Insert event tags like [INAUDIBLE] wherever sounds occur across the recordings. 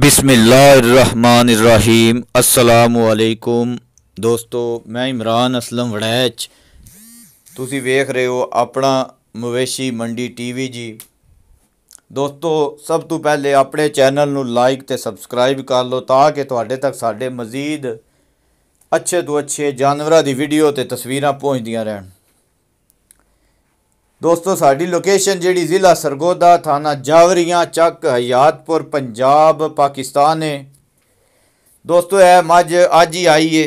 ਬਿਸਮਿਲ੍ਲਾਹਿਰਰਹਿਮਾਨਿਰਰਹੀਮ ਅਸਲਾਮੁ ਅਲੈਕੁਮ ਦੋਸਤੋ ਮੈਂ ਇਮਰਾਨ ਅਸਲਮ ਵੜੈਚ ਤੁਸੀਂ ਵੇਖ ਰਹੇ ਹੋ ਆਪਣਾ ਮਵੇਸ਼ੀ ਮੰਡੀ ਟੀਵੀ ਜੀ ਦੋਸਤੋ ਸਭ ਤੋਂ ਪਹਿਲੇ ਆਪਣੇ ਚੈਨਲ ਨੂੰ ਲਾਈਕ ਤੇ ਸਬਸਕ੍ਰਾਈਬ ਕਰ ਲਓ ਤਾਂ ਕਿ ਤੁਹਾਡੇ ਤੱਕ ਸਾਡੇ ਮਜ਼ੀਦ ਅੱਛੇ ਤੋਂ ਅੱਛੇ ਜਾਨਵਰਾਂ ਦੀ ਵੀਡੀਓ ਤੇ ਤਸਵੀਰਾਂ ਪਹੁੰਚਦੀਆਂ ਰਹਿਣ ਦੋਸਤੋ ਸਾਡੀ ਲੋਕੇਸ਼ਨ ਜਿਹੜੀ ਜ਼ਿਲ੍ਹਾ ਸਰਗੋਦਾ ਥਾਣਾ ਜਾਵਰੀਆਂ ਚੱਕ ਹਯਾਤਪੁਰ ਪੰਜਾਬ ਪਾਕਿਸਤਾਨ ਹੈ ਦੋਸਤੋ ਇਹ ਮੱਝ ਅੱਜ ਹੀ ਆਈ ਏ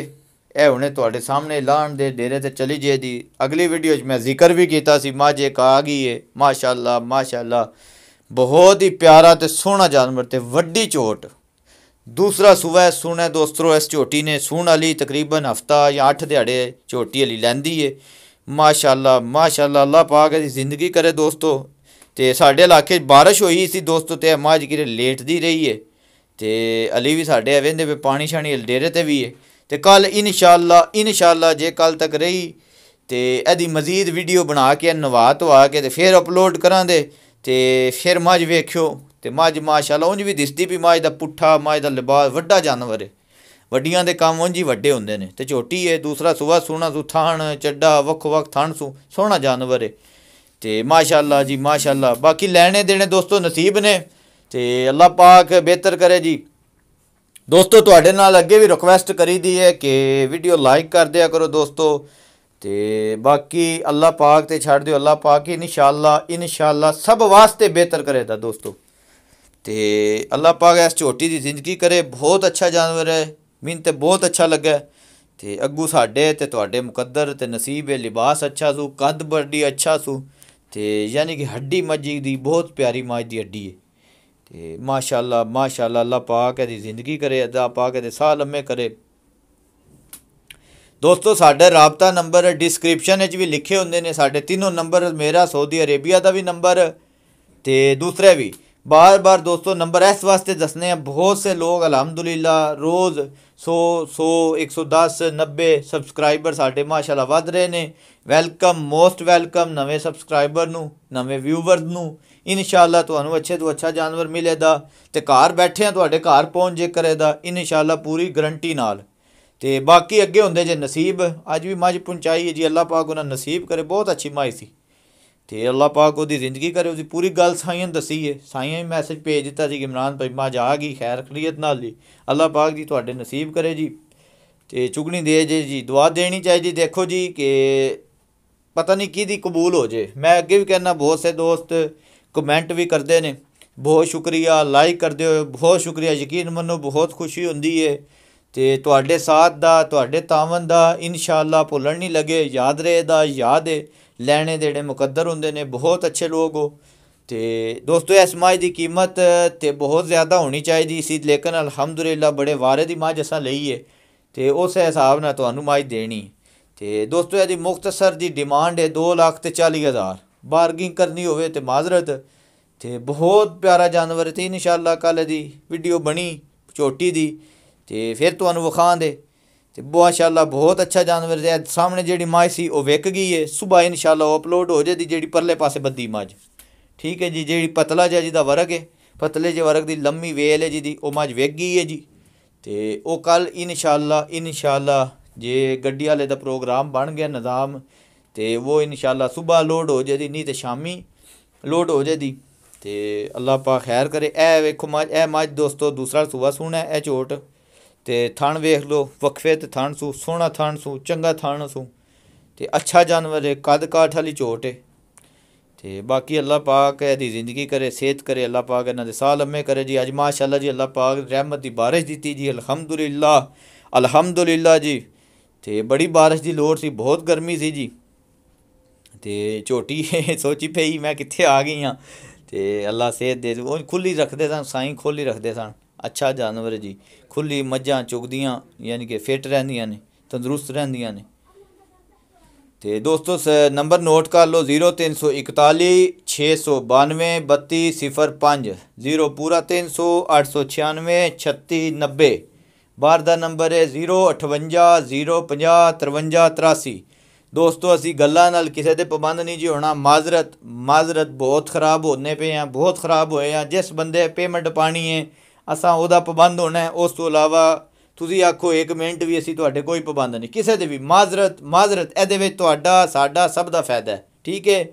ਇਹ ਹੁਣੇ ਤੁਹਾਡੇ ਸਾਹਮਣੇ ਲਾਣ ਦੇ ਡੇਰੇ ਤੇ ਚਲੀ ਜੇ ਦੀ ਅਗਲੀ ਵੀਡੀਓ 'ਚ ਮੈਂ ਜ਼ਿਕਰ ਵੀ ਕੀਤਾ ਸੀ ਮੱਝ ਇੱਕ ਆ ਗਈ ਏ ਮਾਸ਼ਾਅੱਲਾ ਮਾਸ਼ਾਅੱਲਾ ਬਹੁਤ ਹੀ ਪਿਆਰਾ ਤੇ ਸੋਹਣਾ ਜਾਨਵਰ ਤੇ ਵੱਡੀ ਝੋਟ ਦੂਸਰਾ ਸੁਵੇ ਸੁਣੇ ਦੋਸਤੋ ਇਸ ਝੋਟੀ ਨੇ ਸੂਣ ਵਾਲੀ ਤਕਰੀਬਨ ਹਫਤਾ ਜਾਂ 8 ਦਿਹਾੜੇ ਝੋਟੀ ਵਾਲੀ ਲੈਂਦੀ ਏ ਮਾਸ਼ਾਅੱਲਾ ਮਾਸ਼ਾਅੱਲਾ ਅੱਲਾ ਪਾਕ ਦੀ ਜ਼ਿੰਦਗੀ ਕਰੇ ਦੋਸਤੋ ਤੇ ਸਾਡੇ ਇਲਾਕੇ 'ਚ بارش ਹੋਈ ਸੀ ਦੋਸਤੋ ਤੇ ਅਮਾ ਲੇਟ ਲੇਟਦੀ ਰਹੀ ਏ ਤੇ ਅਲੀ ਵੀ ਸਾਡੇ ਵੇਂਦੇ ਵੀ ਪਾਣੀ ਛਾਣੀ ਡੇਰੇ ਤੇ ਵੀ ਏ ਤੇ ਕੱਲ ਇਨਸ਼ਾਅੱਲਾ ਇਨਸ਼ਾਅੱਲਾ ਜੇ ਕੱਲ ਤੱਕ ਰਹੀ ਤੇ ਇਹਦੀ ਮਜ਼ੀਦ ਵੀਡੀਓ ਬਣਾ ਕੇ ਨਵਾ ਤਵਾ ਕੇ ਤੇ ਫਿਰ ਅਪਲੋਡ ਕਰਾਂਦੇ ਤੇ ਫਿਰ ਮਾਜ ਵੇਖਿਓ ਤੇ ਮਾਜ ਮਾਸ਼ਾਅੱਲਾ ਉਂਝ ਵੀ ਦਿਸਦੀ ਵੀ ਮਾਜ ਦਾ ਪੁੱਠਾ ਮਾਜ ਦਾ ਲਿਬਾਸ ਵੱਡਾ ਜਾਨਵਰ ਏ ਵੱਡੀਆਂ ਦੇ ਕੰਮ ਉਂਝ ਹੀ ਵੱਡੇ ਹੁੰਦੇ ਨੇ ਤੇ ਝੋਟੀ ਏ ਦੂਸਰਾ ਸੁਵਾ ਸੋਹਣਾ ਸੁਥਾਣ ਚੱਡਾ ਵੱਖ ਵੱਖ ਥਣ ਸੂ ਸੋਹਣਾ ਜਾਨਵਰ ਏ ਤੇ ਮਾਸ਼ਾਅੱਲਾ ਜੀ ਮਾਸ਼ਾਅੱਲਾ ਬਾਕੀ ਲੈਣੇ ਦੇਣੇ ਦੋਸਤੋ ਨਸੀਬ ਨੇ ਤੇ ਅੱਲਾ ਪਾਕ ਬਿਹਤਰ ਕਰੇ ਜੀ ਦੋਸਤੋ ਤੁਹਾਡੇ ਨਾਲ ਅੱਗੇ ਵੀ ਰਿਕਵੈਸਟ ਕਰੀ ਦੀ ਕਿ ਵੀਡੀਓ ਲਾਈਕ ਕਰ ਦਿਆ ਕਰੋ ਦੋਸਤੋ ਤੇ ਬਾਕੀ ਅੱਲਾ ਪਾਕ ਤੇ ਛੱਡ ਦਿਓ ਅੱਲਾ ਪਾਕ ਹੀ ਇਨਸ਼ਾਅੱਲਾ ਇਨਸ਼ਾਅੱਲਾ ਸਭ ਵਾਸਤੇ ਬਿਹਤਰ ਕਰੇਗਾ ਦੋਸਤੋ ਤੇ ਅੱਲਾ ਪਾਕ ਇਸ ਝੋਟੀ ਦੀ ਜ਼ਿੰਦਗੀ ਕਰੇ ਬਹੁਤ ਅੱਛਾ ਜਾਨਵਰ ਹੈ ਮੈਨੂੰ ਤੇ ਬਹੁਤ ਅੱਛਾ ਲੱਗਾ ਤੇ ਅੱਗੂ ਸਾਡੇ ਤੇ ਤੁਹਾਡੇ ਮੁਕੱਦਰ ਤੇ ਨਸੀਬ ਇਹ ਲਿਬਾਸ ਅੱਛਾ ਸੂ ਕੱਦ ਬੜੀ ਅੱਛਾ ਸੂ ਤੇ ਯਾਨੀ ਕਿ ਹੱਡੀ ਮੱਜੀ ਦੀ ਬਹੁਤ ਪਿਆਰੀ ਮਾਜ ਦੀ ਹੱਡੀ ਹੈ ਤੇ ਮਾਸ਼ਾਅੱਲਾ ਮਾਸ਼ਾਅੱਲਾ ਅੱਲਾ ਪਾਕ ਇਹਦੀ ਜ਼ਿੰਦਗੀ ਕਰੇ ਅੱਲਾ ਪਾਕ ਇਹਦੇ ਸਾਹ ਲੰਮੇ ਕਰੇ ਦੋਸਤੋ ਸਾਡਾ ਰابطਾ ਨੰਬਰ ਡਿਸਕ੍ਰਿਪਸ਼ਨ ਵਿੱਚ ਵੀ ਲਿਖੇ ਹੁੰਦੇ ਨੇ ਸਾਡੇ ਤਿੰਨੋਂ ਨੰਬਰ ਮੇਰਾ ਸਾਊਦੀ ਅਰੇਬੀਆ ਦਾ ਵੀ ਨੰਬਰ ਤੇ ਦੂਸਰਾ ਵੀ ਬਾਰ-ਬਾਰ ਦੋਸਤੋ ਨੰਬਰ ਇਸ ਵਾਸਤੇ ਦੱਸਨੇ ਆ ਬਹੁਤ ਸੇ ਲੋਕ ਅਲਹਮਦੁਲਿਲਾ ਰੋਜ਼ 100 100 110 90 ਸਬਸਕ੍ਰਾਈਬਰ ਸਾਡੇ ਮਾਸ਼ਾਅੱਲਾ ਵਧ ਰਹੇ ਨੇ ਵੈਲਕਮ ਮੋਸਟ ਵੈਲਕਮ ਨਵੇਂ ਸਬਸਕ੍ਰਾਈਬਰ ਨੂੰ ਨਵੇਂ ਵਿਊਵਰ ਨੂੰ ਇਨਸ਼ਾਅੱਲਾ ਤੁਹਾਨੂੰ ਅੱਛੇ ਤੋਂ ਅੱਛਾ ਜਾਨਵਰ ਮਿਲੇਗਾ ਤੇ ਘਰ ਬੈਠੇ ਆ ਤੁਹਾਡੇ ਘਰ ਪਹੁੰਚ ਜੇ ਕਰੇਗਾ ਇਨਸ਼ਾਅੱਲਾ ਪੂਰੀ ਗਰੰਟੀ ਨਾਲ ਤੇ ਬਾਕੀ ਅੱਗੇ ਹੁੰਦੇ ਜੇ ਨਸੀਬ ਅੱਜ ਵੀ ਮੱਝ ਪਹੁੰਚਾਈ ਜੀ ਅੱਲਾਹ ਪਾਕ ਉਹਨਾਂ ਨਸੀਬ ਕਰੇ ਬਹੁਤ ਅੱਛੀ ਮਾਈ ਸੀ ਤੇ ਅੱਲਾ ਪਾਕ ਉਹਦੀ ਜ਼ਿੰਦਗੀ ਕਰੇ ਉਹਦੀ ਪੂਰੀ ਗੱਲ ਸਾਈਆਂ ਦੱਸੀ ਏ ਸਾਈਆਂ ਹੀ ਮੈਸੇਜ ਭੇਜ ਦਿੱਤਾ ਜੀ ਇਮਰਾਨ ਭਾਈ ਮਾਜ ਆ ਗਈ ਖੈਰ ਖਲੀਅਤ ਨਾਲ ਜੀ ਅੱਲਾ ਪਾਕ ਜੀ ਤੁਹਾਡੇ ਨਸੀਬ ਕਰੇ ਜੀ ਤੇ ਚੁਗਣੀ ਦੇ ਜੇ ਜੀ ਦੁਆ ਦੇਣੀ ਚਾਹੀਦੀ ਦੇਖੋ ਜੀ ਕਿ ਪਤਾ ਨਹੀਂ ਕੀ ਦੀ ਕਬੂਲ ਹੋ ਜੇ ਮੈਂ ਅੱਗੇ ਵੀ ਕਹਿਣਾ ਬਹੁਤ ਸੇ ਦੋਸਤ ਕਮੈਂਟ ਵੀ ਕਰਦੇ ਨੇ ਬਹੁਤ ਸ਼ੁਕਰੀਆ ਲਾਈਕ ਕਰਦੇ ਹੋ ਬਹੁਤ ਸ਼ੁਕਰੀਆ ਯਕੀਨ ਮੰਨੋ ਬਹੁਤ ਖੁਸ਼ੀ ਹੁੰਦੀ ਏ ਤੇ ਤੁਹਾਡੇ ਸਾਥ ਦਾ ਤੁਹਾਡੇ ਤਾਵਨ ਦਾ ਇਨਸ਼ਾਅੱਲਾ ਭੁੱਲਣ ਨਹੀਂ ਲੱਗੇ ਯਾਦ ਰਹੇ ਦਾ ਯਾਦ ਏ ਲੈਣੇ ਦੇਣੇ ਮੁਕੱਦਰ ਹੁੰਦੇ ਨੇ ਬਹੁਤ ਅੱਛੇ ਲੋਕ ਹੋ ਤੇ ਦੋਸਤੋ ਇਸ ਮਾਜ ਦੀ ਕੀਮਤ ਤੇ ਬਹੁਤ ਜ਼ਿਆਦਾ ਹੋਣੀ ਚਾਹੀਦੀ ਸੀ ਲੇਕਿਨ ਅਲਹਮਦੁਲਿਲਾ ਬੜੇ ਵਾਰੇ ਦੀ ਮਾਜ ਅਸਾਂ ਲਈ ਏ ਤੇ ਉਸ ਹਿਸਾਬ ਨਾਲ ਤੁਹਾਨੂੰ ਮਾਜ ਦੇਣੀ ਤੇ ਦੋਸਤੋ ਇਹਦੀ ਮੁਖਤਸਰ ਦੀ ਡਿਮਾਂਡ ਹੈ 2 ਲੱਖ ਤੇ 40 ਹਜ਼ਾਰ ਬਾਰਗਿੰਗ ਕਰਨੀ ਹੋਵੇ ਤੇ ਮਾਜ਼ਰਤ ਤੇ ਬਹੁਤ ਪਿਆਰਾ ਜਾਨਵਰ ਤੇ ਇਨਸ਼ਾਅੱਲਾ ਕੱਲ ਦੀ ਵੀਡੀਓ ਬਣੀ ਝੋਟੀ ਦੀ ਤੇ ਫਿਰ ਤੁਹਾਨੂੰ ਵਿਖਾਣ ਦੇ ਤੇ ਬਾਸ਼ਾਅੱਲਾ ਬਹੁਤ ਅੱਛਾ ਜਾਨਵਰ ਹੈ ਸਾਹਮਣੇ ਜਿਹੜੀ ਮਾਜ ਸੀ ਉਹ ਵਿਕ ਗਈ ਏ ਸਵੇਰ ਇਨਸ਼ਾਅੱਲਾ ਅਪਲੋਡ ਹੋ ਜੇਦੀ ਜਿਹੜੀ ਪਰਲੇ ਪਾਸੇ ਬੱਦੀ ਮਾਜ ਠੀਕ ਹੈ ਜੀ ਜਿਹੜੀ ਪਤਲਾ ਜਿਹਾ ਜਿਹਦਾ ਵਰਗ ਹੈ ਪਤਲੇ ਜਿਹੇ ਵਰਗ ਦੀ ਲੰਮੀ ਵੇਲ ਹੈ ਜਿਹਦੀ ਉਹ ਮਾਜ ਵਿਕ ਗਈ ਹੈ ਜੀ ਤੇ ਉਹ ਕੱਲ ਇਨਸ਼ਾਅੱਲਾ ਇਨਸ਼ਾਅੱਲਾ ਜੇ ਗੱਡੀ ਵਾਲੇ ਦਾ ਪ੍ਰੋਗਰਾਮ ਬਣ ਗਿਆ ਨਿਜ਼ਾਮ ਤੇ ਉਹ ਇਨਸ਼ਾਅੱਲਾ ਸਵੇਰ ਲੋਡ ਹੋ ਜੇਦੀ ਨਹੀਂ ਤੇ ਸ਼ਾਮੀ ਲੋਡ ਹੋ ਜੇਦੀ ਤੇ ਅੱਲਾਹ ਪਾਕ ਖੈਰ ਕਰੇ ਇਹ ਵੇਖੋ ਮਾਜ ਇਹ ਮਾਜ ਦੋਸਤੋ ਦੂਸਰਾ ਸਵੇਰ ਸੁਣਾ ਇਹ ਝੋਟ ਤੇ ਥਣ ਵੇਖ ਲੋ ਵਕਫੇ ਤੇ ਥਣ ਸੂ ਸੋਹਣਾ ਥਣ ਸੂ ਚੰਗਾ ਥਣ ਸੂ ਤੇ ਅੱਛਾ ਜਾਨਵਰ ਹੈ ਕਦ ਕਾਠ ਵਾਲੀ ਝੋਟ ਹੈ ਤੇ ਬਾਕੀ ਅੱਲਾਹ ਪਾਕ ਇਹਦੀ ਜ਼ਿੰਦਗੀ ਕਰੇ ਸਿਹਤ ਕਰੇ ਅੱਲਾਹ ਪਾਕ ਇਹਨਾਂ ਦੇ ਸਾਲ ਲੰਮੇ ਕਰੇ ਜੀ ਅੱਜ ਮਾਸ਼ਾਅੱਲਾ ਜੀ ਅੱਲਾਹ ਪਾਕ ਰਹਿਮਤ ਦੀ ਬਾਰਿਸ਼ ਦਿੱਤੀ ਜੀ ਅਲਹਮਦੁਲਿਲਾ ਅਲਹਮਦੁਲਿਲਾ ਜੀ ਤੇ ਬੜੀ ਬਾਰਿਸ਼ ਦੀ ਲੋੜ ਸੀ ਬਹੁਤ ਗਰਮੀ ਸੀ ਜੀ ਤੇ ਝੋਟੀ [LAUGHS] ਸੋਚੀ ਪਈ ਮੈਂ ਕਿੱਥੇ ਆ ਗਈ ਆ ਤੇ ਅੱਲਾ ਸਿਹਤ ਦੇ ਉਹ ਖੁੱਲੀ ਰੱਖਦੇ ਸਨ ਸਾਈਂ ਖੋਲੀ ਰੱਖਦੇ ਸਨ ਅੱਛਾ ਜਾਨਵਰ ਜੀ ਖੁੱਲੀ ਮੱਝਾਂ ਚੁਗਦੀਆਂ ਯਾਨੀ ਕਿ ਫਿਟ ਰਹਿੰਦੀਆਂ ਨੇ ਤੰਦਰੁਸਤ ਰਹਿੰਦੀਆਂ ਨੇ ਤੇ ਦੋਸਤੋ ਨੰਬਰ ਨੋਟ ਕਰ ਲਓ 0341 0 ਪੂਰਾ 300 896 ਬਾਹਰ ਦਾ ਨੰਬਰ ਹੈ 058 050 5383 ਦੋਸਤੋ ਅਸੀਂ ਗੱਲਾਂ ਨਾਲ ਕਿਸੇ ਦੇ ਪਾਬੰਦ ਨਹੀਂ ਜੀ ਹੋਣਾ ਮਾਜ਼ਰਤ ਮਾਜ਼ਰਤ ਬਹੁਤ ਖਰਾਬ ਹੋਣੇ ਪਏ ਆ ਬਹੁਤ ਖਰਾਬ ਹੋਏ ਆ ਜਿਸ ਬੰਦੇ ਪੇਮੈਂਟ ਪਾਣੀ ਹੈ ਅਸਾਂ ਉਹਦਾ ਪਾਬੰਦ ਹੋਣਾ ਉਸ ਤੋਂ ਇਲਾਵਾ ਤੁਸੀਂ ਆਖੋ 1 ਮਿੰਟ ਵੀ ਅਸੀਂ ਤੁਹਾਡੇ ਕੋਈ ਪਾਬੰਦ ਨਹੀਂ ਕਿਸੇ ਦੇ ਵੀ ਮਾਜ਼ਰਤ ਮਾਜ਼ਰਤ ਇਹਦੇ ਵਿੱਚ ਤੁਹਾਡਾ ਸਾਡਾ ਸਭ ਦਾ ਫਾਇਦਾ ਹੈ ਠੀਕ ਹੈ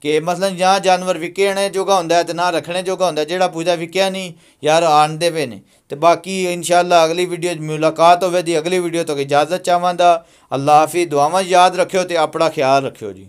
ਕਿ ਮਸਲਨ ਜਾਂ ਜਾਨਵਰ ਵਿਕੇਣੇ ਜੋਗਾ ਹੁੰਦਾ ਤੇ ਨਾ ਰੱਖਣੇ ਜੋਗਾ ਹੁੰਦਾ ਜਿਹੜਾ ਪੂਜਾ ਵਿਕਿਆ ਨਹੀਂ ਯਾਰ ਆਣ ਦੇ ਵੇ ਨੇ ਤੇ ਬਾਕੀ ਇਨਸ਼ਾਅੱਲਾ ਅਗਲੀ ਵੀਡੀਓ 'ਚ ਮੁਲਾਕਾਤ ਹੋਵੇ ਦੀ ਅਗਲੀ ਵੀਡੀਓ ਤੋਂ ਇਜਾਜ਼ਤ ਚਾਹਾਂਦਾ ਅੱਲਾਹ ਹਾਫਿਜ਼ ਦੁਆਵਾਂ ਯਾਦ ਰੱਖਿਓ ਤੇ ਆਪਣਾ ਖਿਆਲ ਰੱਖਿਓ ਜੀ